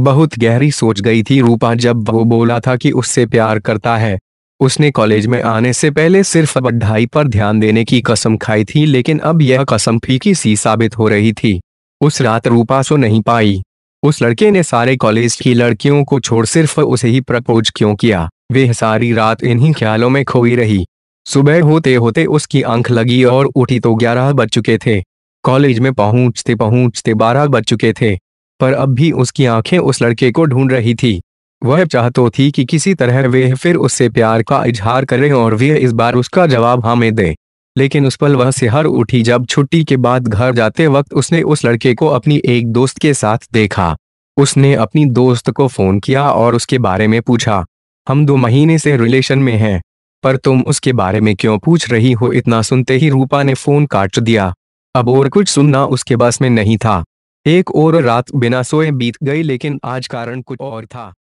बहुत गहरी सोच गई थी रूपा जब वो बोला था कि उससे प्यार करता है उसने कॉलेज में आने से पहले सिर्फ पढ़ाई पर ध्यान देने की कसम खाई थी लेकिन अब यह कसम फीकी सी साबित हो रही थी उस रात रूपा सो नहीं पाई उस लड़के ने सारे कॉलेज की लड़कियों को छोड़ सिर्फ उसे ही प्रपोज क्यों किया वे सारी रात इन्हीं ख्यालों में खोई रही सुबह होते होते उसकी आंख लगी और उठी तो ग्यारह बज चुके थे कॉलेज में पहुंचते पहुंचते बारह बज चुके थे पर अब भी उसकी आंखें उस लड़के को ढूंढ रही थी वह चाहतो तो थी कि किसी तरह वे फिर उससे प्यार का इजहार करें और वे इस बार उसका जवाब हमें दे लेकिन उस पल वह सिहर उठी जब छुट्टी के बाद घर जाते वक्त उसने उस लड़के को अपनी एक दोस्त के साथ देखा उसने अपनी दोस्त को फोन किया और उसके बारे में पूछा हम दो महीने से रिलेशन में हैं पर तुम उसके बारे में क्यों पूछ रही हो इतना सुनते ही रूपा ने फोन काट दिया अब और कुछ सुनना उसके बस में नहीं था एक और रात बिना सोए बीत गई लेकिन आज कारण कुछ और था